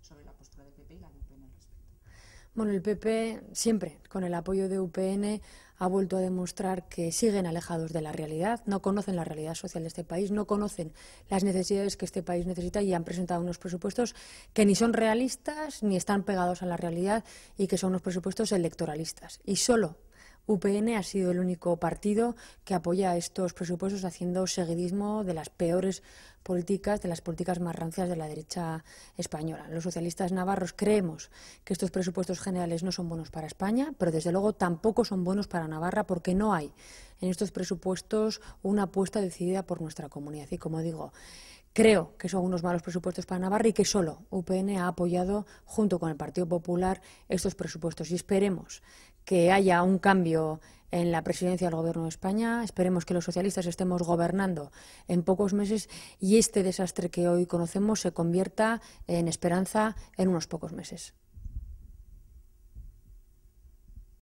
sobre Bueno, el PP siempre, con el apoyo de UPN, ha vuelto a demostrar que siguen alejados de la realidad, no conocen la realidad social de este país, no conocen las necesidades que este país necesita y han presentado unos presupuestos que ni son realistas ni están pegados a la realidad y que son unos presupuestos electoralistas. Y solo UPN ha sido el único partido que apoya estos presupuestos haciendo seguidismo de las peores políticas, de las políticas más rancias de la derecha española. Los socialistas navarros creemos que estos presupuestos generales no son buenos para España, pero desde luego tampoco son buenos para Navarra porque no hay en estos presupuestos una apuesta decidida por nuestra comunidad. Y como digo, Creo que son unos malos presupuestos para Navarra y que solo UPN ha apoyado, junto con el Partido Popular, estos presupuestos. Y esperemos que haya un cambio en la presidencia del Gobierno de España. Esperemos que los socialistas estemos gobernando en pocos meses y este desastre que hoy conocemos se convierta en esperanza en unos pocos meses.